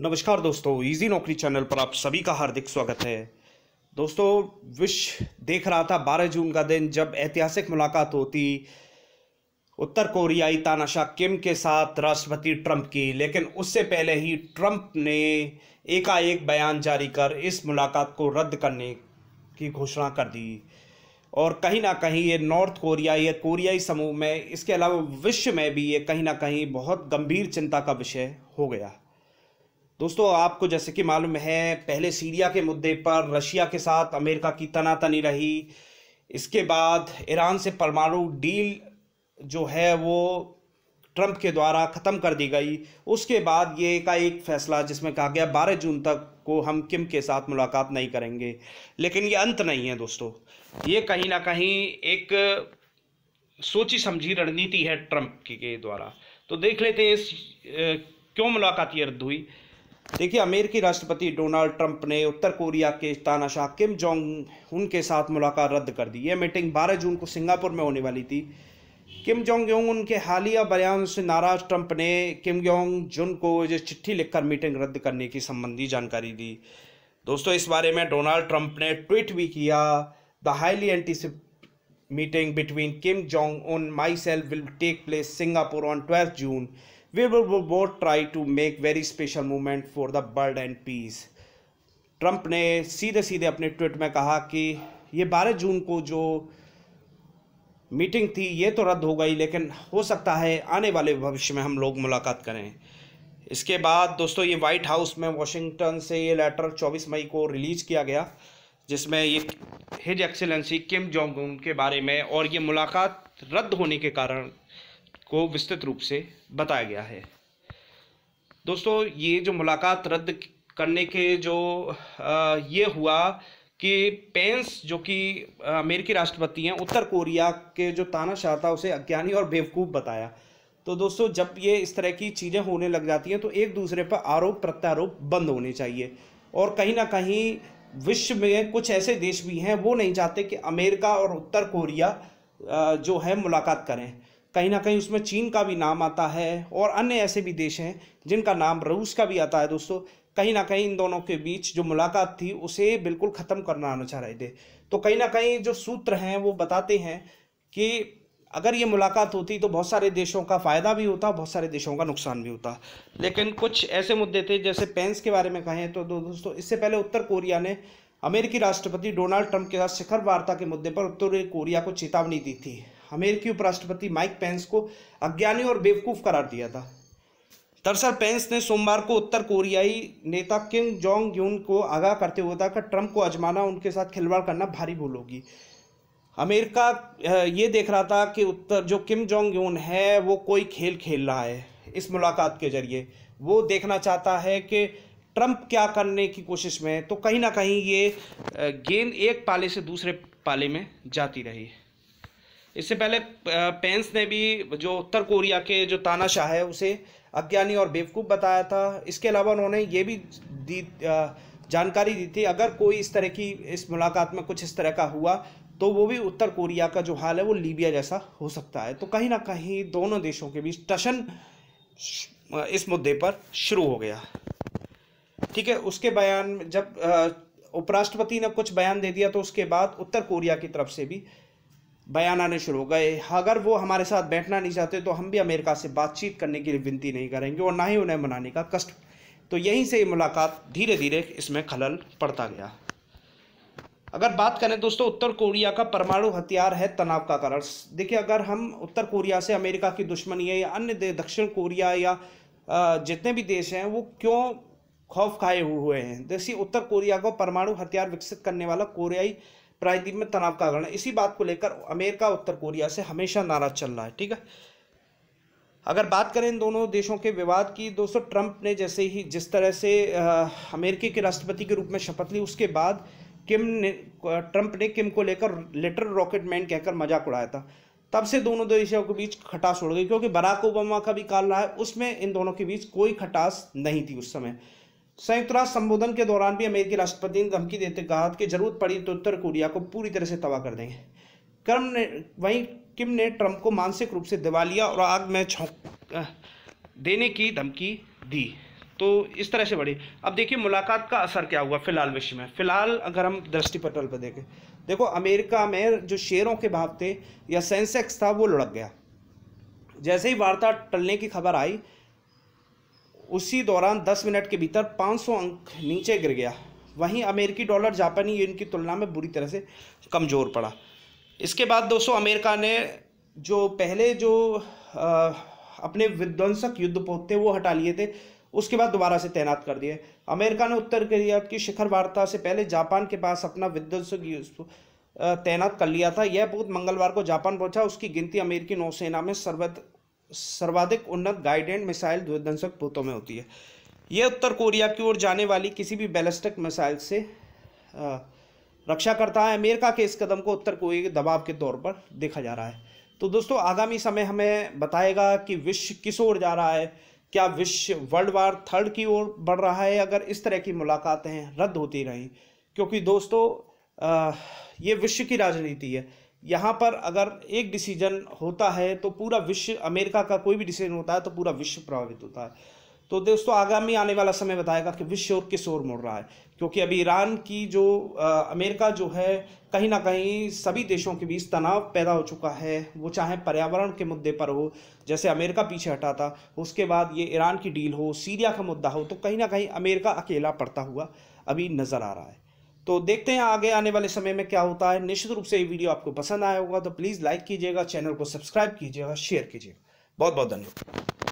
नमस्कार दोस्तों इजी नौकरी चैनल पर आप सभी का हार्दिक स्वागत है दोस्तों विश्व देख रहा था 12 जून का दिन जब ऐतिहासिक मुलाकात होती उत्तर कोरियाई तानाशाह किम के साथ राष्ट्रपति ट्रंप की लेकिन उससे पहले ही ट्रंप ने एकाएक बयान जारी कर इस मुलाकात को रद्द करने की घोषणा कर दी और कहीं ना कहीं ये नॉर्थ कोरिया या कोरियाई समूह में इसके अलावा विश्व में भी ये कहीं ना कहीं बहुत गंभीर चिंता का विषय हो गया दोस्तों आपको जैसे कि मालूम है पहले सीरिया के मुद्दे पर रशिया के साथ अमेरिका की तनातनी रही इसके बाद ईरान से परमाणु डील जो है वो ट्रंप के द्वारा ख़त्म कर दी गई उसके बाद ये का एक फैसला जिसमें कहा गया 12 जून तक को हम किम के साथ मुलाकात नहीं करेंगे लेकिन ये अंत नहीं है दोस्तों ये कहीं ना कहीं एक सोची समझी रणनीति है ट्रंप के द्वारा तो देख लेते हैं इस क्यों मुलाकात ये रद्द हुई देखिए अमेरिकी राष्ट्रपति डोनाल्ड ट्रंप ने उत्तर कोरिया के तानाशाह किम जोंग उन के साथ मुलाकात रद्द कर दी यह मीटिंग 12 जून को सिंगापुर में होने वाली थी किम जोंग यूंग उनके हालिया बयान से नाराज ट्रंप ने किम जोंग जुन को जो चिट्ठी लिखकर मीटिंग रद्द करने की संबंधी जानकारी दी दोस्तों इस बारे में डोनाल्ड ट्रंप ने ट्वीट भी किया the highly anticipated between Kim Jong Un myself will take place Singapore on twelfth June We will both try to make very special movement for the world and peace. Trump ने सीधे सीधे अपने tweet में कहा कि ये 12 जून को जो मीटिंग थी ये तो रद्द हो गई लेकिन हो सकता है आने वाले भविष्य में हम लोग मुलाकात करें इसके बाद दोस्तों ये वाइट हाउस में वाशिंगटन से ये लेटर 24 मई को रिलीज़ किया गया जिसमें ये हिज एक्सेलेंसी किम जोंग उन के बारे में और ये मुलाकात रद्द होने के कारण को विस्तृत रूप से बताया गया है दोस्तों ये जो मुलाकात रद्द करने के जो आ, ये हुआ कि पेंस जो कि अमेरिकी राष्ट्रपति हैं उत्तर कोरिया के जो तानाशाह था उसे अज्ञानी और बेवकूफ़ बताया तो दोस्तों जब ये इस तरह की चीज़ें होने लग जाती हैं तो एक दूसरे पर आरोप प्रत्यारोप बंद होने चाहिए और कहीं ना कहीं विश्व में कुछ ऐसे देश भी हैं वो नहीं चाहते कि अमेरिका और उत्तर कोरिया जो है मुलाकात करें कहीं ना कहीं उसमें चीन का भी नाम आता है और अन्य ऐसे भी देश हैं जिनका नाम रूस का भी आता है दोस्तों कहीं ना कहीं इन दोनों के बीच जो मुलाकात थी उसे बिल्कुल ख़त्म करना आना चाह रहे थे तो कहीं ना कहीं जो सूत्र हैं वो बताते हैं कि अगर ये मुलाकात होती तो बहुत सारे देशों का फ़ायदा भी होता बहुत सारे देशों का नुकसान भी होता लेकिन कुछ ऐसे मुद्दे थे जैसे पेंस के बारे में कहें तो दोस्तों इससे पहले उत्तर कोरिया ने अमेरिकी राष्ट्रपति डोनाल्ड ट्रंप के साथ शिखर वार्ता के मुद्दे पर उत्तर कोरिया को चेतावनी दी थी अमेरिकी उपराष्ट्रपति माइक पेंस को अज्ञानी और बेवकूफ़ करार दिया था दरअसल पेंस ने सोमवार को उत्तर कोरियाई नेता किम जोंग यून को आगाह करते हुए था कि ट्रंप को अजमाना उनके साथ खिलवाड़ करना भारी भूल होगी अमेरिका ये देख रहा था कि उत्तर जो किम जोंग यून है वो कोई खेल खेल रहा है इस मुलाकात के जरिए वो देखना चाहता है कि ट्रंप क्या करने की कोशिश में तो कहीं ना कहीं ये गेंद एक पाले से दूसरे पाले में जाती रही इससे पहले पेंस ने भी जो उत्तर कोरिया के जो तानाशाह है उसे अज्ञानी और बेवकूफ़ बताया था इसके अलावा उन्होंने ये भी दी जानकारी दी थी अगर कोई इस तरह की इस मुलाकात में कुछ इस तरह का हुआ तो वो भी उत्तर कोरिया का जो हाल है वो लीबिया जैसा हो सकता है तो कहीं ना कहीं दोनों देशों के बीच टशन इस मुद्दे पर शुरू हो गया ठीक है उसके बयान जब उपराष्ट्रपति ने कुछ बयान दे दिया तो उसके बाद उत्तर कोरिया की तरफ से भी बयान आने शुरू हो गए अगर वो हमारे साथ बैठना नहीं चाहते तो हम भी अमेरिका से बातचीत करने की विनती नहीं करेंगे और ना ही उन्हें मनाने का कष्ट तो यहीं से ये मुलाकात धीरे धीरे इसमें खलल पड़ता गया अगर बात करें दोस्तों उत्तर कोरिया का परमाणु हथियार है तनाव का कारण देखिए अगर हम उत्तर कोरिया से अमेरिका की दुश्मनी है या अन्य दक्षिण कोरिया या जितने भी देश हैं वो क्यों खौफ खाए हुए हैं जैसे उत्तर कोरिया को परमाणु हथियार विकसित करने वाला कोरियाई प्रायद्वीप में तनाव का कारण इसी बात को लेकर अमेरिका उत्तर कोरिया से हमेशा नाराज चल रहा है ठीक है अगर बात करें इन दोनों देशों के विवाद की दोस्तों ट्रंप ने जैसे ही जिस तरह से अमेरिकी के राष्ट्रपति के रूप में शपथ ली उसके बाद किम ने ट्रंप ने किम को लेकर लेटर रॉकेट मैन कहकर मजाक उड़ाया था तब से दोनों देशों के बीच खटास उड़ गई क्योंकि बराक ओबामा का भी काल रहा है उसमें इन दोनों के बीच कोई खटास नहीं थी उस समय संयुक्त राष्ट्र संबोधन के दौरान भी अमेरिकी राष्ट्रपति ने धमकी देते कहा कि जरूरत पड़ी तो उत्तर कोरिया को पूरी तरह से तबाह कर देंगे क्रम ने वहीं किम ने ट्रंप को मानसिक रूप से दिवालिया और आग में झोंक देने की धमकी दी तो इस तरह से बढ़ी अब देखिए मुलाकात का असर क्या हुआ फिलहाल विश्व में फिलहाल अगर हम दृष्टि पटल पर देखें देखो अमेरिका में जो शेयरों के भाव थे या सेंसेक्स था वो लुढ़क गया जैसे ही वार्ता टलने की खबर आई उसी दौरान 10 मिनट के भीतर 500 अंक नीचे गिर गया वहीं अमेरिकी डॉलर जापानी यून की तुलना में बुरी तरह से कमज़ोर पड़ा इसके बाद दोस्तों अमेरिका ने जो पहले जो आ, अपने विध्वंसक युद्ध पोते वो हटा लिए थे उसके बाद दोबारा से तैनात कर दिए अमेरिका ने उत्तर कोरिया की शिखर वार्ता से पहले जापान के पास अपना विध्वंसक तैनात कर लिया था यह बहुत मंगलवार को जापान पहुंचा उसकी गिनती अमेरिकी नौसेना में सर्वत सर्वाधिक उन्नत गाइडेड मिसाइल ध्वंसक पोतों में होती है ये उत्तर कोरिया की ओर जाने वाली किसी भी बैलिस्टिक मिसाइल से रक्षा करता है अमेरिका के इस कदम को उत्तर कोरिया के दबाव के तौर पर देखा जा रहा है तो दोस्तों आगामी समय हमें बताएगा कि विश्व किस ओर जा रहा है क्या विश्व वर्ल्ड वार थर्ड की ओर बढ़ रहा है अगर इस तरह की मुलाकातें रद्द होती रहीं क्योंकि दोस्तों आ, ये विश्व की राजनीति है यहाँ पर अगर एक डिसीजन होता है तो पूरा विश्व अमेरिका का कोई भी डिसीजन होता है तो पूरा विश्व प्रभावित होता है तो दोस्तों आगामी आने वाला समय बताएगा कि विश्व और किस ओर मुड़ रहा है क्योंकि अभी ईरान की जो आ, अमेरिका जो है कहीं ना कहीं सभी देशों के बीच तनाव पैदा हो चुका है वो चाहे पर्यावरण के मुद्दे पर हो जैसे अमेरिका पीछे हटा था उसके बाद ये ईरान की डील हो सीरिया का मुद्दा हो तो कहीं ना कहीं अमेरिका अकेला पड़ता हुआ अभी नज़र आ रहा है तो देखते हैं आगे आने वाले समय में क्या होता है निश्चित रूप से ये वीडियो आपको पसंद आया होगा तो प्लीज़ लाइक कीजिएगा चैनल को सब्सक्राइब कीजिएगा शेयर कीजिएगा बहुत बहुत धन्यवाद